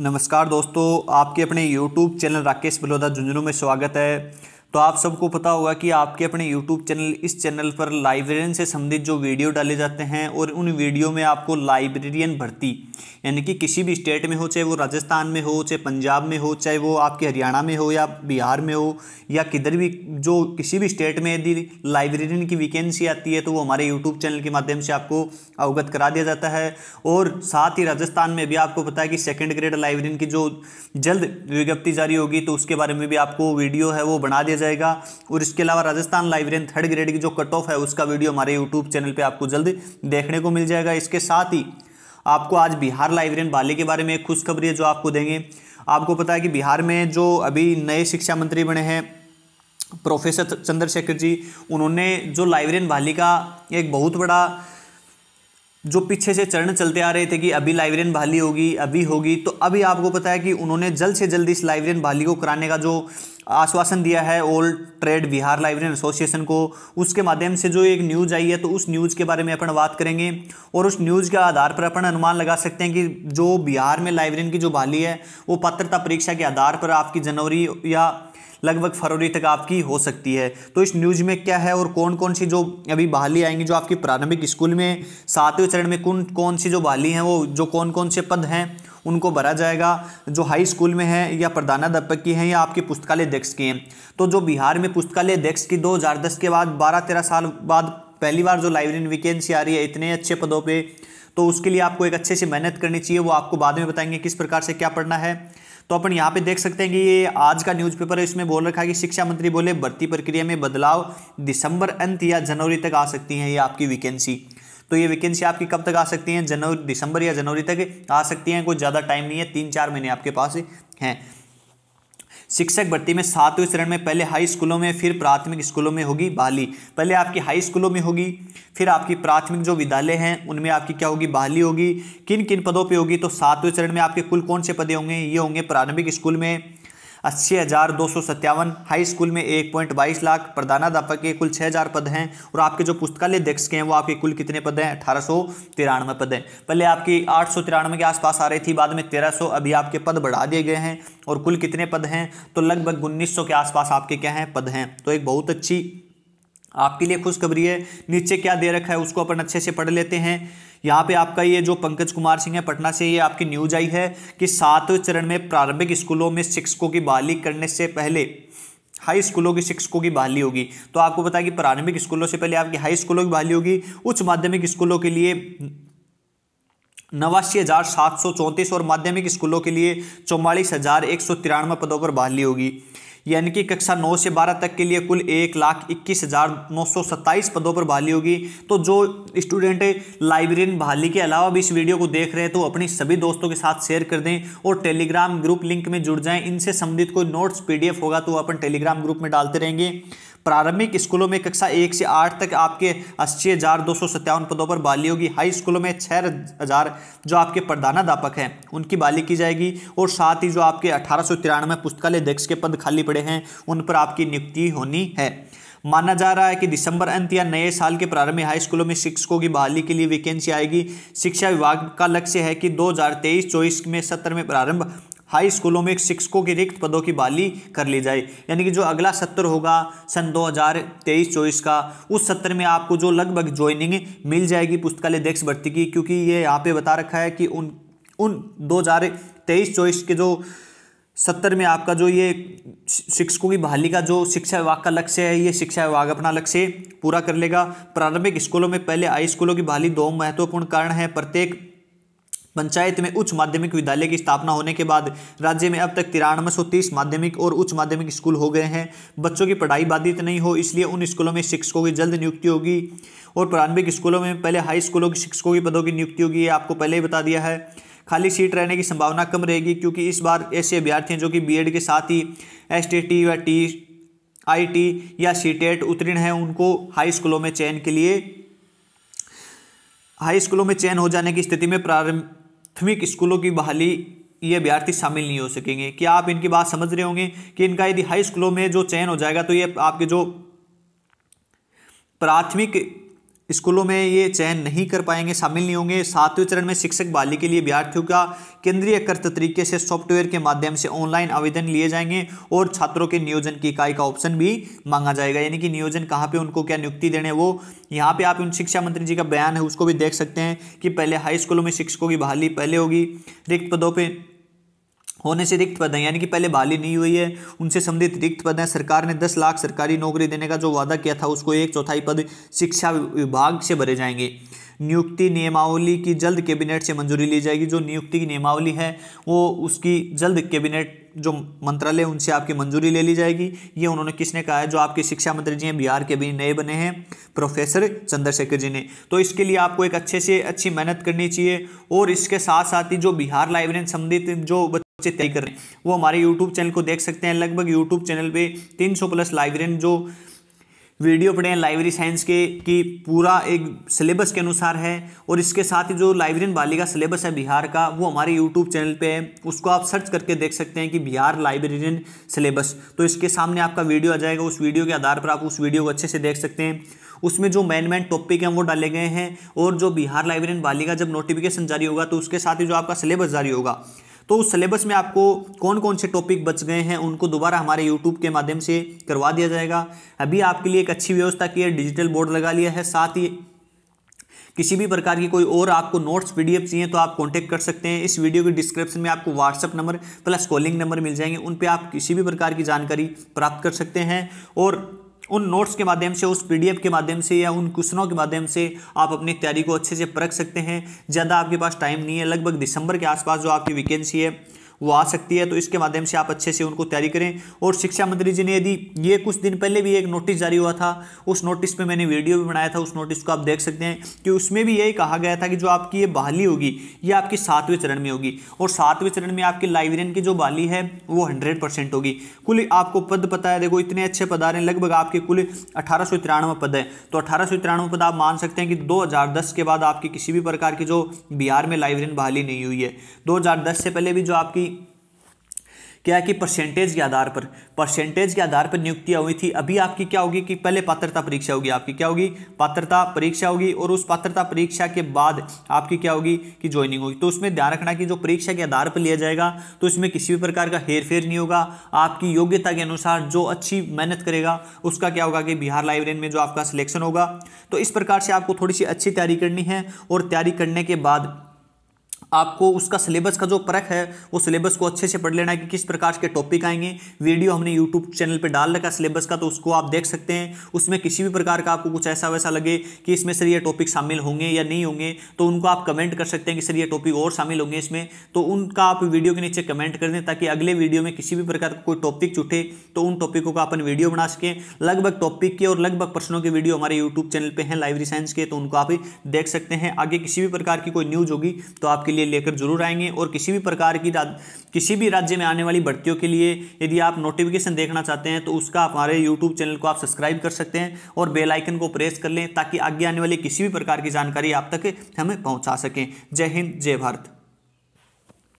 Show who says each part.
Speaker 1: नमस्कार दोस्तों आपके अपने YouTube चैनल राकेश बलोदा झुंझुनू में स्वागत है तो आप सबको पता होगा कि आपके अपने YouTube चैनल इस चैनल पर लाइब्रेरियन से संबंधित जो वीडियो डाले जाते हैं और उन वीडियो में आपको लाइब्रेरियन भर्ती यानी कि किसी भी स्टेट में हो चाहे वो राजस्थान में हो चाहे पंजाब में हो चाहे वो आपके हरियाणा में हो या बिहार में हो या किधर भी जो किसी भी स्टेट में यदि लाइब्रेरियन की वैकेंसी आती है तो वो हमारे यूट्यूब चैनल के माध्यम से आपको अवगत करा दिया जाता है और साथ ही राजस्थान में भी आपको पता है कि सेकेंड ग्रेड लाइब्रेरियन की जो जल्द विज्ञप्ति जारी होगी तो उसके बारे में भी आपको वीडियो है वो बना दिया जाएगा और इसके अलावा राजस्थान लाइब्रेरियन थर्ड ग्रेड की जो कट ऑफ है उसका वीडियो हमारे यूट्यूब चैनल पर आपको जल्द देखने को मिल जाएगा इसके साथ ही आपको आज बिहार लाइब्रेरियन बाले के बारे में एक खुशखबरी है जो आपको देंगे आपको पता है कि बिहार में जो अभी नए शिक्षा मंत्री बने हैं प्रोफेसर चंद्रशेखर जी उन्होंने जो लाइब्रेरियन बाली का एक बहुत बड़ा जो पीछे से चरण चलते आ रहे थे कि अभी लाइब्रेरियन बहाली होगी अभी होगी तो अभी आपको पता है कि उन्होंने जल्द से जल्द इस लाइब्रेरियन बहाली को कराने का जो आश्वासन दिया है old trade Bihar librarian association को उसके माध्यम से जो एक न्यूज़ आई है तो उस न्यूज़ के बारे में अपन बात करेंगे और उस न्यूज़ के आधार पर अपन अनुमान लगा सकते हैं कि जो बिहार में लाइब्रेरियन की जो बहाली है वो पात्रता परीक्षा के आधार पर आपकी जनवरी या लगभग फरवरी तक आपकी हो सकती है तो इस न्यूज़ में क्या है और कौन कौन सी जो अभी बहाली आएंगी जो आपकी प्रारंभिक स्कूल में सातवें चरण में कौन कौन सी जो बहाली हैं वो जो कौन कौन से पद हैं उनको भरा जाएगा जो हाई स्कूल में है या प्रधानाध्यापक की हैं या आपके पुस्तकालय अध्यक्ष की हैं तो जो बिहार में पुस्तकालय अध्यक्ष की 2010 के बाद 12-13 साल बाद पहली बार जो लाइब्रेरी वैकेंसी आ रही है इतने अच्छे पदों पे तो उसके लिए आपको एक अच्छे से मेहनत करनी चाहिए वो आपको बाद में बताएंगे किस प्रकार से क्या पढ़ना है तो अपन यहाँ पे देख सकते हैं कि ये आज का न्यूज़पेपर है इसमें बोल रखा है कि शिक्षा मंत्री बोले भर्ती प्रक्रिया में बदलाव दिसंबर अंत या जनवरी तक आ सकती है ये आपकी वैकेंसी तो ये वैकेंसी आपकी कब तक आ सकती है जनवरी दिसंबर या जनवरी तक आ सकती हैं कोई ज़्यादा टाइम नहीं है तीन चार महीने आपके पास हैं शिक्षक भर्ती में सातवें चरण में पहले हाई स्कूलों में फिर प्राथमिक स्कूलों में होगी बहाली पहले आपकी हाई स्कूलों में होगी फिर आपकी प्राथमिक जो विद्यालय हैं उनमें आपकी क्या होगी बहाली होगी किन किन पदों पर होगी तो सातवें चरण में आपके कुल कौन से पदे होंगे ये होंगे प्रारंभिक स्कूल में अस्सी हज़ार दो सौ सत्तावन हाई स्कूल में एक पॉइंट बाईस लाख प्रधानाध्यापक के कुल छः हज़ार पद हैं और आपके जो पुस्तकालय अध्यक्ष के हैं वो आपके कुल कितने पद हैं अठारह सौ तिरानवे पद हैं पहले आपकी आठ सौ तिरानवे के आसपास आ रही थी बाद में तेरह सौ अभी आपके पद बढ़ा दिए गए हैं और कुल कितने पद हैं तो लगभग उन्नीस सौ के आसपास आपके क्या हैं पद हैं तो एक बहुत अच्छी आपके लिए खुशखबरी है नीचे क्या दे रखा है उसको अपन अच्छे से पढ़ लेते हैं यहाँ पे आपका ये जो पंकज कुमार सिंह है पटना से ये आपकी न्यूज आई है कि सातवें चरण में प्रारंभिक स्कूलों में शिक्षकों की बहाली करने से पहले हाई स्कूलों की शिक्षकों की बहाली होगी तो आपको बताया कि प्रारंभिक स्कूलों से पहले आपकी हाई स्कूलों की बहाली होगी उच्च माध्यमिक स्कूलों के लिए नवासी हज़ार सात सौ चौंतीस और माध्यमिक स्कूलों के लिए चौवालीस हज़ार एक सौ तिरानवे पदों पर बहाली होगी यानी कि कक्षा नौ से बारह तक के लिए कुल एक लाख इक्कीस हज़ार नौ सौ सत्ताईस पदों पर बहाली होगी तो जो स्टूडेंट लाइब्रेरियन बहाली के अलावा भी इस वीडियो को देख रहे हैं तो अपनी सभी दोस्तों के साथ शेयर कर दें और टेलीग्राम ग्रुप लिंक में जुड़ जाएं इनसे संबंधित कोई नोट्स पीडीएफ होगा तो अपन टेलीग्राम ग्रुप में डालते रहेंगे प्रारंभिक स्कूलों में कक्षा एक से आठ तक आपके अस्सी हज़ार दो सौ सत्तावन पदों पर बाली होगी हाई स्कूलों में छः हज़ार जो आपके प्रधानाध्यापक हैं उनकी बाली की जाएगी और साथ ही जो आपके अठारह सौ तिरानवे पुस्तकालय अध्यक्ष के पद खाली पड़े हैं उन पर आपकी नियुक्ति होनी है माना जा रहा है कि दिसंबर अंत या नए साल के प्रारंभ में हाई स्कूलों में शिक्षकों की बहाली के लिए वैकेंसी आएगी शिक्षा विभाग का लक्ष्य है कि 2023-24 में सत्र में प्रारंभ हाई स्कूलों में शिक्षकों के रिक्त पदों की बहाली कर ली जाए यानी कि जो अगला सत्र होगा सन 2023-24 का उस सत्र में आपको जो लगभग ज्वाइनिंग मिल जाएगी पुस्तकालय अध्यक्ष भर्ती की क्योंकि ये यहाँ पे बता रखा है कि उन उन 2023-24 के जो सत्तर में आपका जो ये शिक्षकों की बहाली का जो शिक्षा विभाग का लक्ष्य है ये शिक्षा विभाग अपना लक्ष्य पूरा कर लेगा प्रारंभिक स्कूलों में पहले हाई स्कूलों की बहाली दो महत्वपूर्ण कारण है प्रत्येक पंचायत में उच्च माध्यमिक विद्यालय की स्थापना होने के बाद राज्य में अब तक तिरानवे सौ तीस माध्यमिक और उच्च माध्यमिक स्कूल हो गए हैं बच्चों की पढ़ाई बाधित नहीं हो इसलिए उन स्कूलों में शिक्षकों की जल्द नियुक्ति होगी और प्रारंभिक स्कूलों में पहले हाई स्कूलों के शिक्षकों की पदों की नियुक्ति होगी ये आपको पहले ही बता दिया है खाली सीट रहने की संभावना कम रहेगी क्योंकि इस बार ऐसे अभ्यर्थी हैं जो कि बी के साथ ही एस व टी आई या सी e उत्तीर्ण हैं उनको हाई स्कूलों में चयन के लिए हाई स्कूलों में चयन हो जाने की स्थिति में प्रारंभ प्राथमिक स्कूलों की बहाली ये अभ्यर्थी शामिल नहीं हो सकेंगे क्या आप इनकी बात समझ रहे होंगे कि इनका यदि हाई स्कूलों में जो चयन हो जाएगा तो ये आपके जो प्राथमिक स्कूलों में ये चयन नहीं कर पाएंगे शामिल नहीं होंगे सातवें चरण में शिक्षक बहाली के लिए विद्यार्थियों का केंद्रीय कर्त तरीके से सॉफ्टवेयर के माध्यम से ऑनलाइन आवेदन लिए जाएंगे और छात्रों के नियोजन की इकाई का ऑप्शन भी मांगा जाएगा यानी कि नियोजन कहाँ पे उनको क्या नियुक्ति देने वो यहाँ पे आप उन शिक्षा मंत्री जी का बयान है उसको भी देख सकते हैं कि पहले हाई स्कूलों में शिक्षकों की बहाली पहले होगी रिक्त पदों पर होने से रिक्त पद हैं यानी कि पहले बहाली नहीं हुई है उनसे संबंधित रिक्त पद हैं सरकार ने 10 लाख सरकारी नौकरी देने का जो वादा किया था उसको एक चौथाई पद शिक्षा विभाग से भरे जाएंगे नियुक्ति नियमावली की जल्द कैबिनेट से मंजूरी ली जाएगी जो नियुक्ति की नियमावली है वो उसकी जल्द कैबिनेट जो मंत्रालय उनसे आपकी मंजूरी ले ली जाएगी ये उन्होंने किसने कहा है जो आपके शिक्षा मंत्री जी हैं बिहार के भी नए बने हैं प्रोफेसर चंद्रशेखर जी ने तो इसके लिए आपको एक अच्छे से अच्छी मेहनत करनी चाहिए और इसके साथ साथ ही जो बिहार लाइब्रेरी संबंधित जो बच्चे तैयारी कर रहे हैं वो हमारे यूट्यूब चैनल को देख सकते हैं लगभग यूट्यूब चैनल पे 300 प्लस लाइब्रेरियन जो वीडियो पढ़े हैं लाइब्रेरी साइंस के कि पूरा एक सिलेबस के अनुसार है और इसके साथ ही जो लाइब्रेरियन बालिका सिलेबस है बिहार का वो हमारे यूट्यूब चैनल पे है उसको आप सर्च करके देख सकते हैं कि बिहार लाइब्रेरियन सिलेबस तो इसके सामने आपका वीडियो आ जाएगा उस वीडियो के आधार पर आप उस वीडियो को अच्छे से देख सकते हैं उसमें जो मेन मेन टॉपिक हैं वो डाले गए हैं और जो बिहार लाइब्रेरियन बालिका जब नोटिफिकेशन जारी होगा तो उसके साथ ही जो आपका सिलेबस जारी होगा तो उस सिलेबस में आपको कौन कौन से टॉपिक बच गए हैं उनको दोबारा हमारे यूट्यूब के माध्यम से करवा दिया जाएगा अभी आपके लिए एक अच्छी व्यवस्था की है डिजिटल बोर्ड लगा लिया है साथ ही किसी भी प्रकार की कोई और आपको नोट्स पीडीएफ चाहिए तो आप कांटेक्ट कर सकते हैं इस वीडियो के डिस्क्रिप्शन में आपको WhatsApp number plus calling number मिल जाएंगे उन पर आप किसी भी प्रकार की जानकारी प्राप्त कर सकते हैं और उन नोट्स के माध्यम से उस पीडीएफ के माध्यम से या उन क्वेश्चनों के माध्यम से आप अपनी तैयारी को अच्छे से परख सकते हैं ज़्यादा आपके पास टाइम नहीं है लगभग दिसंबर के आसपास जो आपकी वैकेंसी है वो आ सकती है तो इसके माध्यम से आप अच्छे से उनको तैयारी करें और शिक्षा मंत्री जी ने यदि ये कुछ दिन पहले भी एक नोटिस जारी हुआ था उस नोटिस पर मैंने वीडियो भी बनाया था उस नोटिस को आप देख सकते हैं कि उसमें भी यही कहा गया था कि जो आपकी ये बहाली होगी ये आपकी सातवें चरण में होगी और सातवें चरण में आपकी लाइब्रेरियन की जो बहाली है वो हंड्रेड परसेंट होगी कुल आपको पद पता है देखो इतने अच्छे पद आ रहे हैं लगभग आपके कुल अठारह सौ तिरानवे पद है तो अठारह सौ तिरानवे पद आप मान सकते हैं कि दो के बाद आपकी किसी भी प्रकार की जो बिहार में लाइब्रेरियन बहाली नहीं हुई है दो से पहले भी जो आपकी क्या है कि परसेंटेज के आधार पर परसेंटेज के आधार पर नियुक्तियाँ हुई थी अभी आपकी क्या होगी कि पहले पात्रता परीक्षा होगी आपकी क्या होगी पात्रता परीक्षा होगी और उस पात्रता परीक्षा के बाद आपकी क्या होगी कि ज्वाइनिंग होगी तो उसमें ध्यान रखना कि जो परीक्षा के आधार पर लिया जाएगा तो इसमें किसी भी प्रकार का हेर फेर नहीं होगा आपकी योग्यता के अनुसार जो अच्छी मेहनत करेगा उसका क्या होगा कि बिहार लाइब्रेरी में जो आपका सिलेक्शन होगा तो इस प्रकार से आपको थोड़ी सी अच्छी तैयारी करनी है और तैयारी करने के बाद आपको उसका सिलेबस का जो परख है वो सिलेबस को अच्छे से पढ़ लेना है कि किस प्रकार के टॉपिक आएंगे वीडियो हमने यूट्यूब चैनल पे डाल रखा सिलेबस का तो उसको आप देख सकते हैं उसमें किसी भी प्रकार का आपको कुछ ऐसा वैसा लगे कि इसमें सर ये टॉपिक शामिल होंगे या नहीं होंगे तो उनको आप कमेंट कर सकते हैं कि सर ये टॉपिक और शामिल होंगे इसमें तो उनका आप वीडियो के नीचे कमेंट कर दें ताकि अगले वीडियो में किसी भी प्रकार का कोई टॉपिक छूटे तो उन टॉपिकों का अपन वीडियो बना सकें लगभग टॉपिक के और लगभग प्रश्नों के वीडियो हमारे यूट्यूब चैनल पर हैं लाइब्रेरी साइंस के तो उनको आप देख सकते हैं आगे किसी भी प्रकार की कोई न्यूज़ होगी तो आपके लिए लिए लेकर जरूर आएंगे और किसी भी प्रकार की किसी भी राज्य में आने वाली भर्तियों के लिए यदि आप नोटिफिकेशन देखना चाहते हैं तो उसका हमारे यूट्यूब चैनल को आप सब्सक्राइब कर सकते हैं और बेलाइकन को प्रेस कर लें ताकि आगे आने वाली किसी भी प्रकार की जानकारी आप तक हमें पहुँचा सकें जय हिंद जय भारत